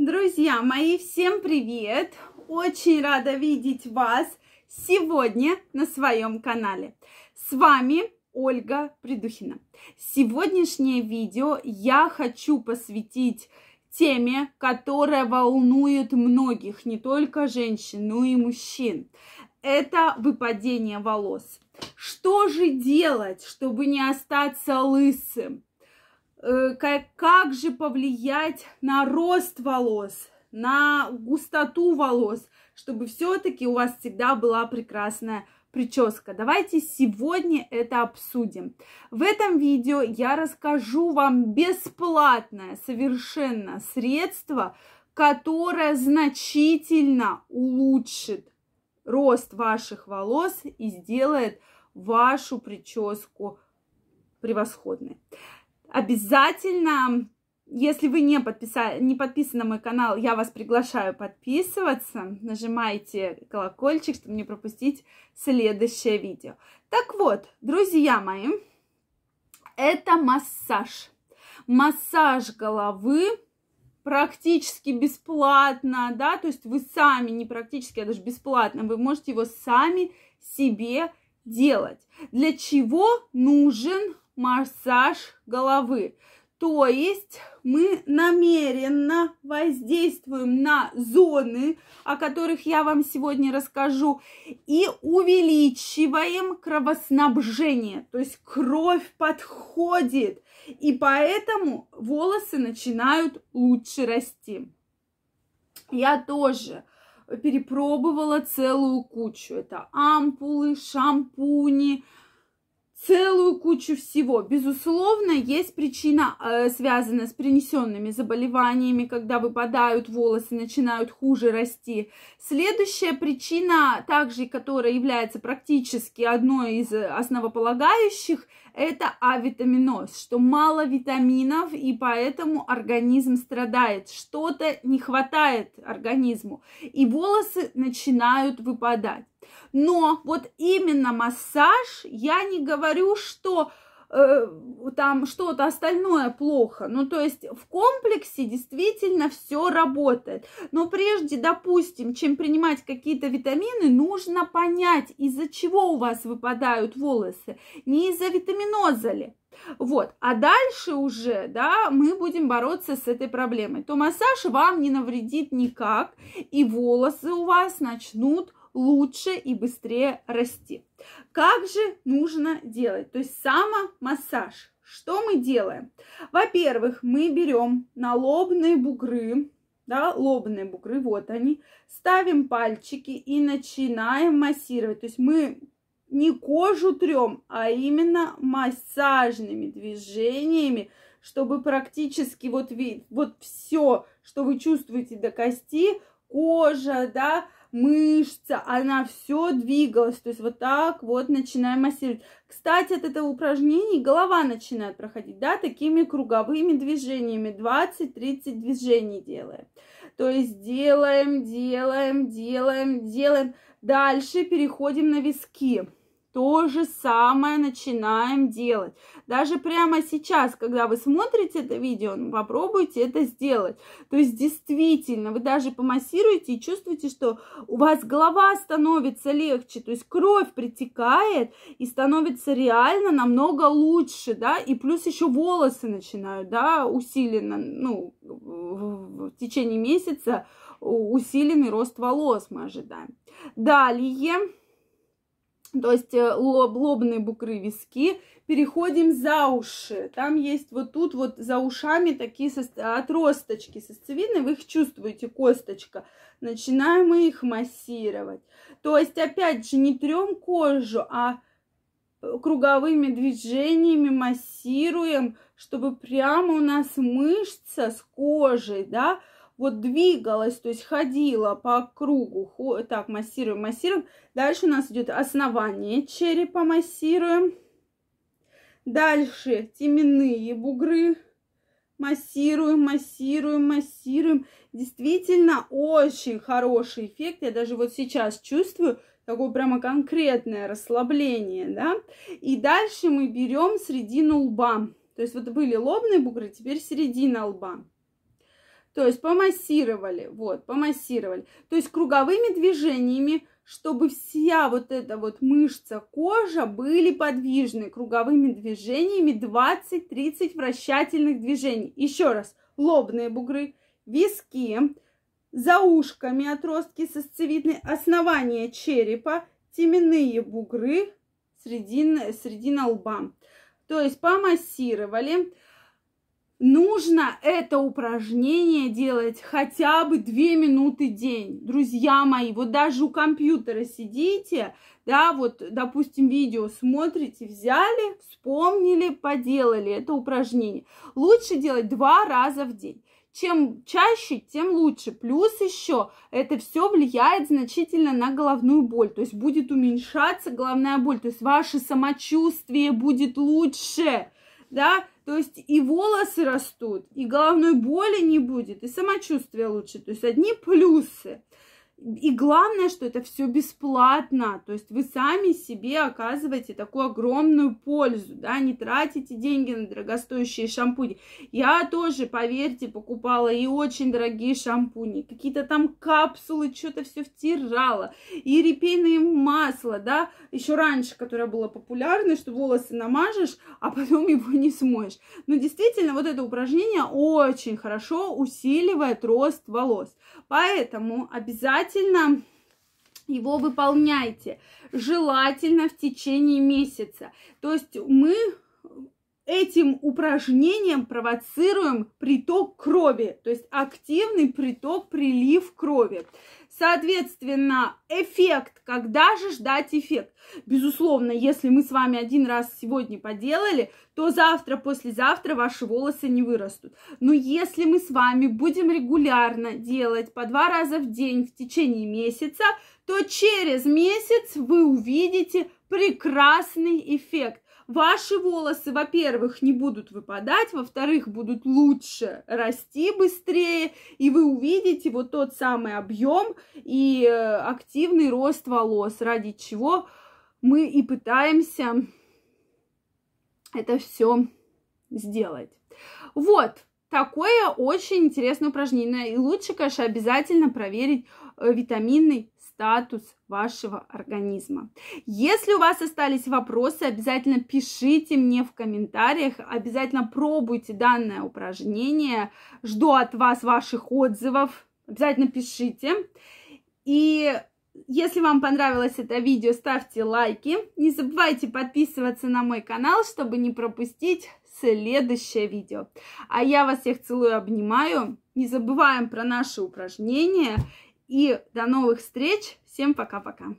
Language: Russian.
Друзья мои, всем привет! Очень рада видеть вас сегодня на своем канале. С вами Ольга Придухина. Сегодняшнее видео я хочу посвятить теме, которая волнует многих, не только женщин, но и мужчин. Это выпадение волос. Что же делать, чтобы не остаться лысым? Э, как, как же повлиять на рост волос, на густоту волос, чтобы все-таки у вас всегда была прекрасная прическа. Давайте сегодня это обсудим. В этом видео я расскажу вам бесплатное совершенно средство, которое значительно улучшит рост ваших волос и сделает вашу прическу превосходной. Обязательно, если вы не, подписа... не подписаны на мой канал, я вас приглашаю подписываться. Нажимайте колокольчик, чтобы не пропустить следующее видео. Так вот, друзья мои, это массаж. Массаж головы практически бесплатно, да, то есть вы сами, не практически, а даже бесплатно, вы можете его сами себе делать. Для чего нужен массаж головы. То есть мы намеренно воздействуем на зоны, о которых я вам сегодня расскажу, и увеличиваем кровоснабжение. То есть кровь подходит, и поэтому волосы начинают лучше расти. Я тоже перепробовала целую кучу. Это ампулы, шампуни, целую кучу всего. Безусловно, есть причина, э, связанная с принесенными заболеваниями, когда выпадают волосы, начинают хуже расти. Следующая причина, также которая является практически одной из основополагающих, это авитаминоз, что мало витаминов, и поэтому организм страдает, что-то не хватает организму, и волосы начинают выпадать. Но вот именно массаж, я не говорю, что э, там что-то остальное плохо. Ну, то есть в комплексе действительно все работает. Но прежде, допустим, чем принимать какие-то витамины, нужно понять, из-за чего у вас выпадают волосы. Не из-за витаминоза ли. Вот, а дальше уже, да, мы будем бороться с этой проблемой. То массаж вам не навредит никак, и волосы у вас начнут лучше и быстрее расти. Как же нужно делать? То есть самомассаж. Что мы делаем? Во-первых, мы берем налобные бугры, да, лобные бугры, вот они, ставим пальчики и начинаем массировать. То есть мы не кожу трем, а именно массажными движениями, чтобы практически вот, вид, вот все, что вы чувствуете до кости, кожа, да, мышца, она все двигалась. То есть вот так вот начинаем массировать. Кстати, от этого упражнения голова начинает проходить, да, такими круговыми движениями, 20-30 движений делаем. То есть делаем, делаем, делаем, делаем. Дальше переходим на виски то же самое начинаем делать. Даже прямо сейчас, когда вы смотрите это видео, ну, попробуйте это сделать. То есть действительно, вы даже помассируете и чувствуете, что у вас голова становится легче, то есть кровь притекает и становится реально намного лучше, да, и плюс еще волосы начинают, да, усиленно, ну, в течение месяца усиленный рост волос мы ожидаем. Далее то есть э, лоб, лобные букры виски. Переходим за уши. Там есть вот тут вот за ушами такие со... отросточки сосцевины. Вы их чувствуете, косточка. Начинаем мы их массировать. То есть, опять же, не трем кожу, а э, круговыми движениями массируем, чтобы прямо у нас мышца с кожей, да, вот двигалась, то есть ходила по кругу. Так, массируем, массируем. Дальше у нас идет основание черепа, массируем. Дальше теменные бугры. Массируем, массируем, массируем. Действительно, очень хороший эффект. Я даже вот сейчас чувствую такое прямо конкретное расслабление, да. И дальше мы берем середину лба. То есть вот были лобные бугры, теперь середина лба. То есть помассировали, вот, помассировали. То есть круговыми движениями, чтобы вся вот эта вот мышца, кожа были подвижны круговыми движениями 20-30 вращательных движений. Еще раз, лобные бугры, виски, за ушками отростки сосцевидные, основание черепа, теменные бугры, средина, средина лба. То есть помассировали. Нужно это упражнение делать хотя бы 2 минуты в день. Друзья мои, вот даже у компьютера сидите, да, вот, допустим, видео смотрите, взяли, вспомнили, поделали это упражнение. Лучше делать два раза в день. Чем чаще, тем лучше. Плюс еще это все влияет значительно на головную боль. То есть будет уменьшаться головная боль. То есть ваше самочувствие будет лучше да, то есть и волосы растут, и головной боли не будет, и самочувствие лучше, то есть одни плюсы. И главное, что это все бесплатно, то есть вы сами себе оказываете такую огромную пользу, да, не тратите деньги на дорогостоящие шампуни. Я тоже, поверьте, покупала и очень дорогие шампуни, какие-то там капсулы, что-то все втирала, и репейное масло, да, еще раньше, которое было популярно, что волосы намажешь, а потом его не смоешь. Но действительно, вот это упражнение очень хорошо усиливает рост волос, поэтому обязательно обязательно его выполняйте, желательно в течение месяца. То есть мы этим упражнением провоцируем приток крови, то есть активный приток, прилив крови. Соответственно, эффект. Когда же ждать эффект? Безусловно, если мы с вами один раз сегодня поделали, то завтра, послезавтра ваши волосы не вырастут. Но если мы с вами будем регулярно делать по два раза в день в течение месяца, то через месяц вы увидите прекрасный эффект. Ваши волосы, во-первых, не будут выпадать, во-вторых, будут лучше расти быстрее, и вы увидите вот тот самый объем и э, активный рост волос, ради чего мы и пытаемся это все сделать. Вот, такое очень интересное упражнение. И лучше, конечно, обязательно проверить э, витаминный статус вашего организма. Если у вас остались вопросы, обязательно пишите мне в комментариях, обязательно пробуйте данное упражнение. Жду от вас ваших отзывов. Обязательно пишите. И если вам понравилось это видео, ставьте лайки. Не забывайте подписываться на мой канал, чтобы не пропустить следующее видео. А я вас всех целую, обнимаю. Не забываем про наши упражнения и до новых встреч. Всем пока-пока.